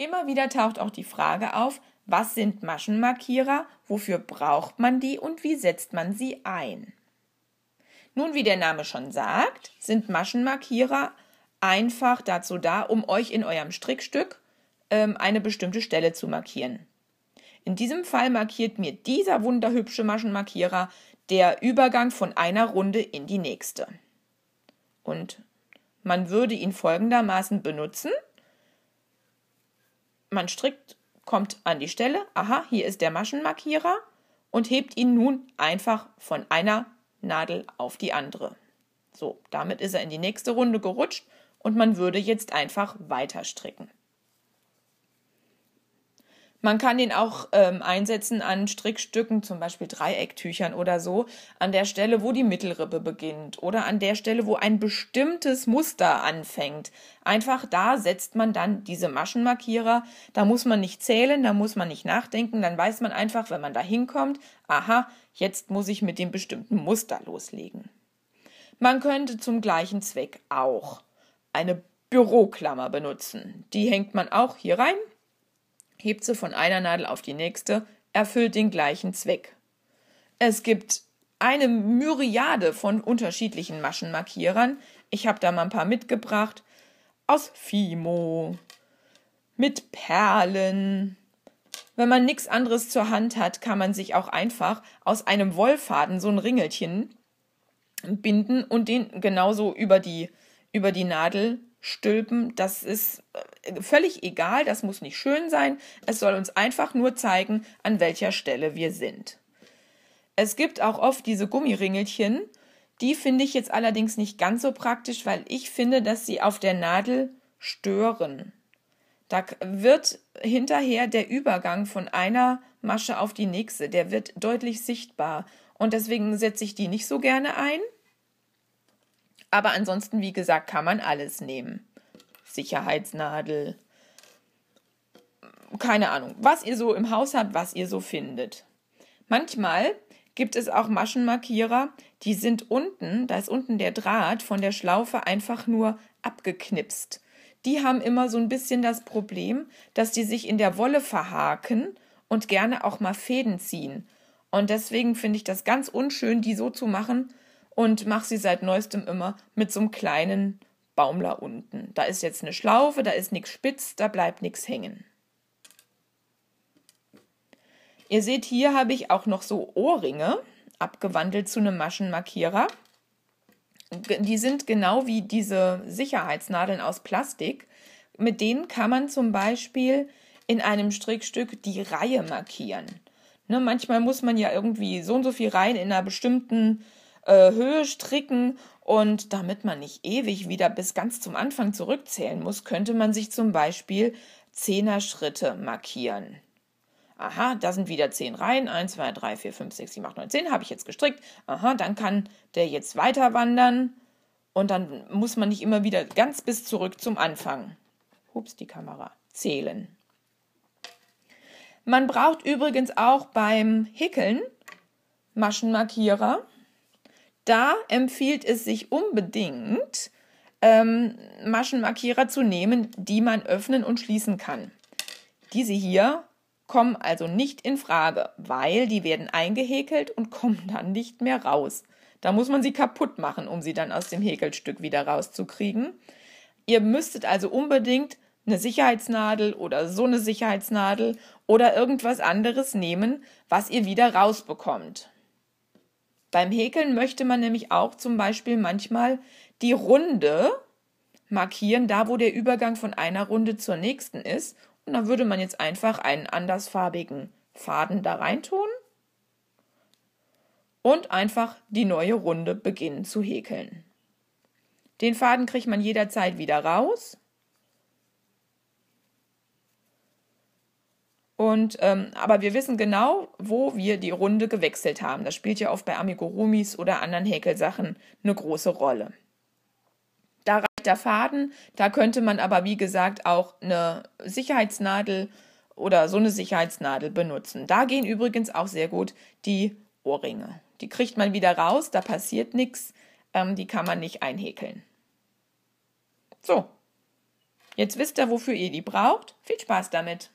Immer wieder taucht auch die Frage auf, was sind Maschenmarkierer, wofür braucht man die und wie setzt man sie ein? Nun, wie der Name schon sagt, sind Maschenmarkierer einfach dazu da, um euch in eurem Strickstück ähm, eine bestimmte Stelle zu markieren. In diesem Fall markiert mir dieser wunderhübsche Maschenmarkierer der Übergang von einer Runde in die nächste. Und man würde ihn folgendermaßen benutzen – man strickt, kommt an die Stelle, aha, hier ist der Maschenmarkierer und hebt ihn nun einfach von einer Nadel auf die andere. So, damit ist er in die nächste Runde gerutscht und man würde jetzt einfach weiter stricken. Man kann den auch ähm, einsetzen an Strickstücken, zum Beispiel Dreiecktüchern oder so, an der Stelle, wo die Mittelrippe beginnt oder an der Stelle, wo ein bestimmtes Muster anfängt. Einfach da setzt man dann diese Maschenmarkierer. Da muss man nicht zählen, da muss man nicht nachdenken. Dann weiß man einfach, wenn man da hinkommt, aha, jetzt muss ich mit dem bestimmten Muster loslegen. Man könnte zum gleichen Zweck auch eine Büroklammer benutzen. Die hängt man auch hier rein hebt sie von einer Nadel auf die nächste, erfüllt den gleichen Zweck. Es gibt eine Myriade von unterschiedlichen Maschenmarkierern. Ich habe da mal ein paar mitgebracht. Aus Fimo, mit Perlen. Wenn man nichts anderes zur Hand hat, kann man sich auch einfach aus einem Wollfaden so ein Ringelchen binden und den genauso über die, über die Nadel stülpen. Das ist äh, völlig egal, das muss nicht schön sein, es soll uns einfach nur zeigen, an welcher Stelle wir sind. Es gibt auch oft diese Gummiringelchen, die finde ich jetzt allerdings nicht ganz so praktisch, weil ich finde, dass sie auf der Nadel stören. Da wird hinterher der Übergang von einer Masche auf die nächste, der wird deutlich sichtbar. Und deswegen setze ich die nicht so gerne ein. Aber ansonsten, wie gesagt, kann man alles nehmen. Sicherheitsnadel. Keine Ahnung, was ihr so im Haus habt, was ihr so findet. Manchmal gibt es auch Maschenmarkierer, die sind unten, da ist unten der Draht von der Schlaufe einfach nur abgeknipst. Die haben immer so ein bisschen das Problem, dass die sich in der Wolle verhaken und gerne auch mal Fäden ziehen. Und deswegen finde ich das ganz unschön, die so zu machen und mache sie seit neuestem immer mit so einem kleinen Baumler unten. Da ist jetzt eine Schlaufe, da ist nichts spitz, da bleibt nichts hängen. Ihr seht, hier habe ich auch noch so Ohrringe abgewandelt zu einem Maschenmarkierer. Die sind genau wie diese Sicherheitsnadeln aus Plastik. Mit denen kann man zum Beispiel in einem Strickstück die Reihe markieren. Ne, manchmal muss man ja irgendwie so und so viel Reihen in einer bestimmten äh, Höhe stricken und damit man nicht ewig wieder bis ganz zum Anfang zurückzählen muss, könnte man sich zum Beispiel Zehner-Schritte markieren. Aha, da sind wieder zehn Reihen. 1, 2, 3, 4, 5, 6, 7, 8, 9, 10 habe ich jetzt gestrickt. Aha, dann kann der jetzt weiter wandern. Und dann muss man nicht immer wieder ganz bis zurück zum Anfang. Hups, die Kamera. Zählen. Man braucht übrigens auch beim Hickeln Maschenmarkierer da empfiehlt es sich unbedingt, ähm, Maschenmarkierer zu nehmen, die man öffnen und schließen kann. Diese hier kommen also nicht in Frage, weil die werden eingehäkelt und kommen dann nicht mehr raus. Da muss man sie kaputt machen, um sie dann aus dem Häkelstück wieder rauszukriegen. Ihr müsstet also unbedingt eine Sicherheitsnadel oder so eine Sicherheitsnadel oder irgendwas anderes nehmen, was ihr wieder rausbekommt. Beim Häkeln möchte man nämlich auch zum Beispiel manchmal die Runde markieren, da wo der Übergang von einer Runde zur nächsten ist. Und dann würde man jetzt einfach einen andersfarbigen Faden da reintun und einfach die neue Runde beginnen zu häkeln. Den Faden kriegt man jederzeit wieder raus Und, ähm, aber wir wissen genau, wo wir die Runde gewechselt haben. Das spielt ja oft bei Amigurumis oder anderen Häkelsachen eine große Rolle. Da reicht der Faden, da könnte man aber wie gesagt auch eine Sicherheitsnadel oder so eine Sicherheitsnadel benutzen. Da gehen übrigens auch sehr gut die Ohrringe. Die kriegt man wieder raus, da passiert nichts, ähm, die kann man nicht einhäkeln. So, jetzt wisst ihr, wofür ihr die braucht. Viel Spaß damit!